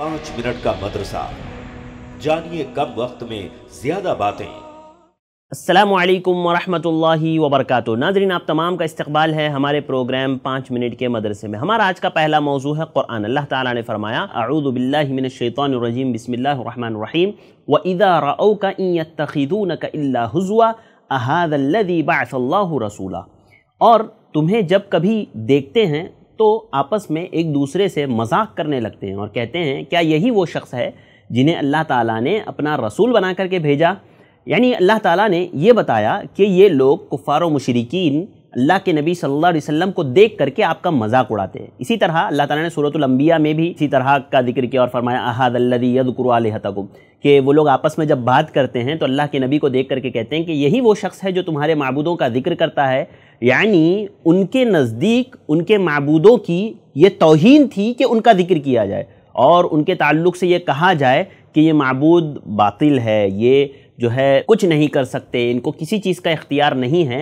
पांच मिनट का मदरसा जानिए कम वक्त में ज्यादा बातें असलकम वरहमतुल्लाहि वबरकू नाजरीन आप तमाम का इस्तबाल है हमारे प्रोग्राम पाँच मिनट के मदरसे में हमारा आज का पहला मौजू है क़ुरान अल्लाह ताला ने फरमाया अऊदबिल्लिमिनशैतरजीम बसमीम व इदा रऊ का तखिदून का अहदल्लि बासल्ला रसूल और तुम्हें जब कभी देखते हैं तो आपस में एक दूसरे से मजाक करने लगते हैं और कहते हैं क्या यही वो शख्स है जिन्हें अल्लाह ताला ने अपना रसूल बना करके भेजा यानी अल्लाह ताला ने ये बताया कि ये लोग कुफ़ार मशरकिन अल्लाह के नबी सल्लल्लाहु अलैहि वसल्लम को देख करके आपका मजाक उड़ाते हैं इसी तरह अल्लाह ताला ने अंबिया में भी इसी तरह का जिक्र किया और फरमाया अहाद अल्लदी यदकुरतकुम कि वो लोग आपस में जब बात करते हैं तो अल्लाह के नबी को देख करके कहते हैं कि यही वो शख्स है जो तुम्हारे मबूदों का जिक्र करता है यानी उनके नज़दीक उनके मबूदों की ये तोहन थी कि उनका जिक्र किया जाए और उनके ताल्लुक से ये कहा जाए कि ये मबूद बातिल है ये जो है कुछ नहीं कर सकते इनको किसी चीज़ का इख्तियार नहीं है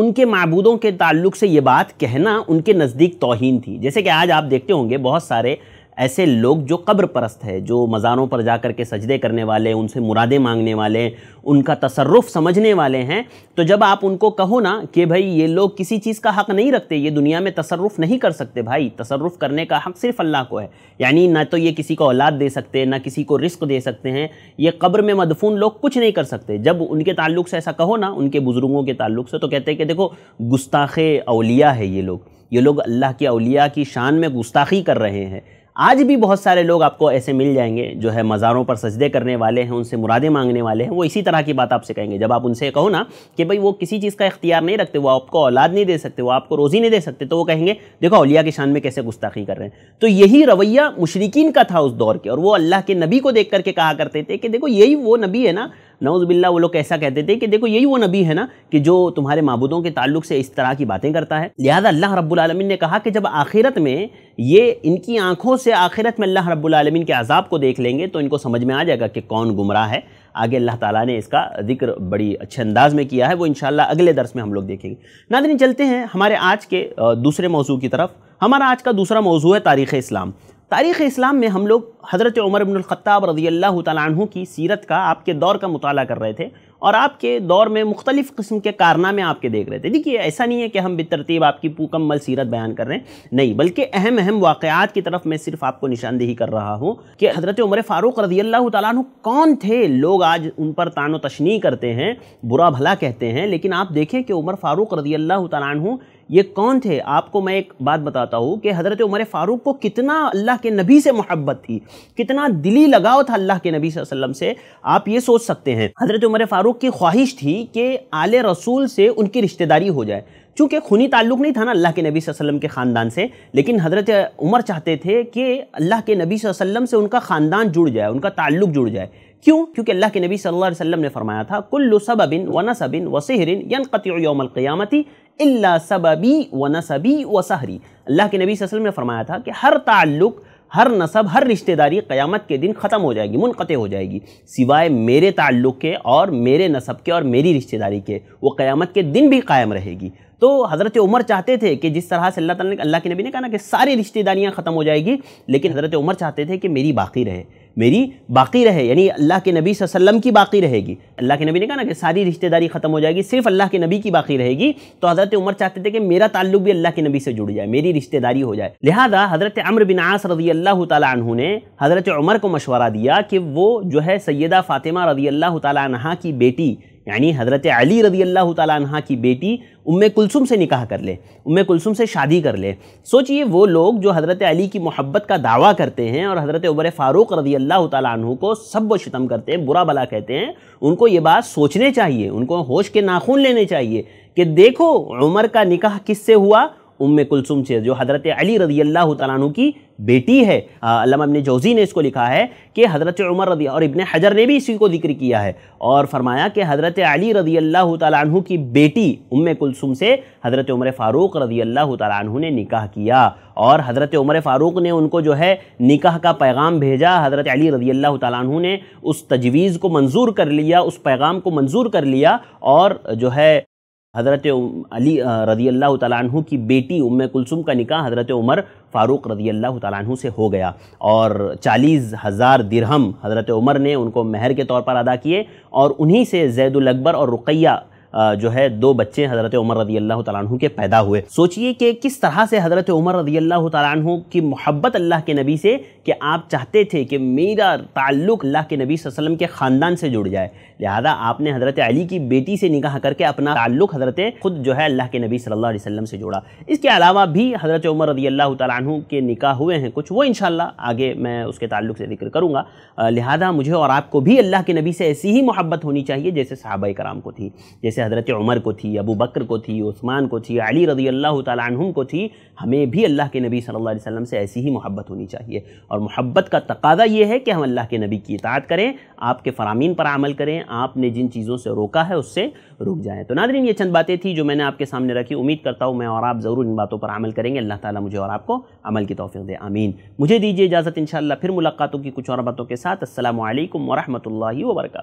उनके मबूदों के ताल्लुक से ये बात कहना उनके नज़दीक तोहन थी जैसे कि आज आप देखते होंगे बहुत सारे ऐसे लोग जो कब्र परस्त है जो मज़ारों पर जा कर के सजदे करने वाले उनसे मुरादें मांगने वाले उनका तसरफ़ समझने वाले हैं तो जब आप उनको कहो ना कि भाई ये लोग किसी चीज़ का हक़ नहीं रखते ये दुनिया में तसरुफ नहीं कर सकते भाई तसरफ़ करने का हक़ सिर्फ अल्लाह को है यानी ना तो ये किसी को औलाद दे सकते ना किसी को रिस्क दे सकते हैं ये कब्र में मदफून लोग कुछ नहीं कर सकते जब उनके ताल्लुक से ऐसा कहो ना उनके बुज़ुर्गों के ताल्लुक से तो कहते हैं कि देखो गुस्ताख अलिया है ये लोग ये लोग अल्लाह के अलिया की शान में गुस्ताखी कर रहे हैं आज भी बहुत सारे लोग आपको ऐसे मिल जाएंगे जो है मज़ारों पर सजदे करने वाले हैं उनसे मुरादें मांगने वाले हैं वो इसी तरह की बात आपसे कहेंगे जब आप उनसे कहो ना कि भाई वो किसी चीज़ का इख्तियार नहीं रखते वो आपको औलाद नहीं दे सकते वो आपको रोज़ी नहीं दे सकते तो वो कहेंगे देखो अलिया की शान में कैसे गुस्ताखी कर रहे हैं तो यही रवैया मुशरकिन का था उस दौर के और वो अल्लाह के नबी को देख करके कहा करते थे कि देखो यही वो नबी है ना नौजबिल्ला वो लोग ऐसा कहते थे कि देखो यही वो नबी है ना कि जो तुम्हारे मबूदों के ताल्लुक से इस तरह की बातें करता है लिहाजा अल्लाह रब्लमिन ने कहा कि जब आखिरत में ये इनकी आंखों से आखिरत में अल्लाह रब्लमिन के अजाब को देख लेंगे तो इनको समझ में आ जाएगा कि कौन गुमराह है आगे अल्लाह ताला ने इसका जिक्र बड़ी अच्छे अंदाज में किया है वो इन अगले दर्स में हम लोग देखेंगे नादिन चलते हैं हमारे आज के दूसरे मौजू की तरफ हमारा आज का दूसरा मौजू है तारीख़ इस्लाम तारीख़ इस्लाम में हम लोग हज़रत उमर इब्नख़ाब रज़ी अल्लाह तु की सीरत का आपके दौर का मताल कर रहे थे और आपके दौर में मुख्तलिफ़ किस्म के कारनामे आपके देख रहे थे देखिए ऐसा नहीं है कि हम बतरतीब आपकी मुकम्मल सीरत बयान कर रहे हैं नहीं बल्कि अहम अहम वाक़ात की तरफ मैं सिर्फ आपको निशानदेही कर रहा हूँ कि हज़रत उमर फ़ारूक रज़ी अल्लाह तु कौन थे लोग आज उन पर तानो तशनी करते हैं बुरा भला कहते हैं लेकिन आप देखें कि उमर फ़ारूक रज़ी अल्लाह तु ये कौन थे आपको मैं एक बात बताता हूँ कि हज़रत उमर फ़ारूक को कितना अल्लाह के नबी से मोहब्बत थी कितना दिली लगाव था अल्लाह के नबी वसल्लम से आप ये सोच सकते हैं हज़रत उमर फ़ारूक की ख्वाहिश थी कि आले रसूल से उनकी रिश्तेदारी हो जाए चूँकि खूनी ताल्लुक़ नहीं था ना अल्लाह के नबी वसल्लम के ख़ानदान से लेकिन हज़रत उमर चाहते थे कि अल्लाह के नबी वसल्लम से उनका ख़ानदान जुड़ जाए उनका ताल्लुक़ जुड़ जाए क्यों क्योंकि अल्लाह के नबी सल्लल्लाहु अलैहि वसल्लम ने फरमाया था कुल्लु सबबिन व नसब व सहरिन यनक़तिउ यौमल क़ियामति इल्ला सबबी व नसबी व सहरी अल्लाह के नबी वसल्लम ने फरमाया था कि हर ताल्लुक़ हर नसब हर रिश्तेदारी क़यामत के दिन ख़त्म हो जाएगी मुनक़ हो जाएगी सिवाय मेरे ताल्लुक़ के और मेरे नसब के और मेरी रिश्तेदारी के वो क़यामत के दिन भी कायम रहेगी तो हज़रत उमर चाहते थे कि जिस तरह से अल्लाह तला ने अल्लाह के नबी ने कहा ना कि सारी रिश्तेदारियाँ ख़त्म हो जाएगी लेकिन हज़रत उमर चाहते थे कि मेरी बाकी रहे मेरी बाकी रहे यानी अल्लाह के नबी वसल्लम की बाकी रहेगी अल्लाह के नबी ने कहा ना कि सारी रिश्तेदारी ख़त्म हो जाएगी सिर्फ अल्लाह के नबी की बाकी रहेगी तो हज़रत उमर चाहते थे कि मेरा ताल्लुक भी अल्लाह के नबी से जुड़ जाए मेरी रिश्तेदारी हो जाए लिहाजा हज़रत अमर बिन आस रजी अल्लाह तु ने हज़रत उमर को मशवरा दिया कि वो जो है सैदा फ़ातिमा रजी अल्लाह तह की बेटी यानी हज़रत अली रदी अल्लाह तहा की बेटी उम कुलसुम से निकाह कर ले उम कुलसुम से शादी कर ले सोचिए वो लोग जो हज़रत अली की मोहब्बत का दावा करते हैं और हज़रत उबर फ़ारूक रदी अल्लाह तह को सब व शतम करते हैं बुरा भला कहते हैं उनको ये बात सोचने चाहिए उनको होश के नाखून लेने चाहिए कि देखो उमर का निकाह किससे हुआ उम कुलसुम से जो हज़रत अली रजी अल्लाह तु की बेटी है अबन जोजी ने इसको लिखा है कि हज़रत उमर रदी और इबन हजर ने भी इसी को जिक्र किया है और फरमाया कि हज़रत अली रजी अल्लाह तु की बेटी उम कुलसुम से हज़रत उमर फ़ारूक रजी अल्लाह तु ने निकाह किया और हज़रत उमर फ़ारूक ने उनको जो है निकाह का पैगाम भेजा हज़रत अली रजी अल्लाह तु ने उस तजवीज़ को मंजूर कर लिया उस पैगाम को मंजूर कर लिया और जो है हज़रत अली रदी अल्लाह तु की बेटी उम कुलसुम का निकाह हज़रत उमर फ़ारूक रदी अल्लाह तु से हो गया और चालीस हज़ार दिरहम हज़रत उमर ने उनको महर के तौर पर अदा किए और उन्हीं से जैदुल अकबर और रुकैया जो है दो बच्चे हज़रत उमर रदी अल्लाह तु के पैदा हुए सोचिए कि किस तरह से हज़रत उमर रदी अल्लाह तु की मोहब्बत अल्लाह के नबी से कि आप चाहते थे कि मेरा ताल्लुक़ अल्लाह के नबी वसल्लम के ख़ानदान से जुड़ जाए लिहाजा आपने हज़रत अली की बेटी से निकाह करके अपना ताल्लुक़ हज़रत ख़ुद जो है अल्लाह के नबी सल्लल्लाहु अलैहि वसल्लम से जोड़ा इसके अलावा भी हज़रत उमर रदी अल्लाह तु के निकाह हुए हैं कुछ वो इन आगे मैं उसके ताल्लुक़ से जिक्र करूँगा लिहाजा मुझे और आपको भी अल्लाह के नबी से ऐसी ही मोहब्बत होनी चाहिए जैसे साहबा कराम को थी जैसे हज़रत उमर को थी अबू बकर को थी उस्मान को थी अली रज़ी अल्लाह तुम को थी हमें भी अल्लाह के नबी सल्लल्लाहु अलैहि वसल्लम से ऐसी ही मोहब्बत होनी चाहिए और मोहब्बत का तकादा ये है कि हम अल्लाह के नबी की इतात करें आपके फ़रामीन पर अमल करें आपने जिन चीज़ों से रोका है उससे रुक जाएँ तो नादरीन ये चंद बातें थी जो मैंने आपके सामने रखी उम्मीद करता हूँ मैं और आप ज़रूर इन बातों पर अमल करेंगे अल्लाह ताली मुझे और आपको अमल की तोफ़ी दे आमीन मुझे दीजिए इजाज़त इन फिर मुलाकातों की कुछ और बातों के साथ असल वरहमल वर्का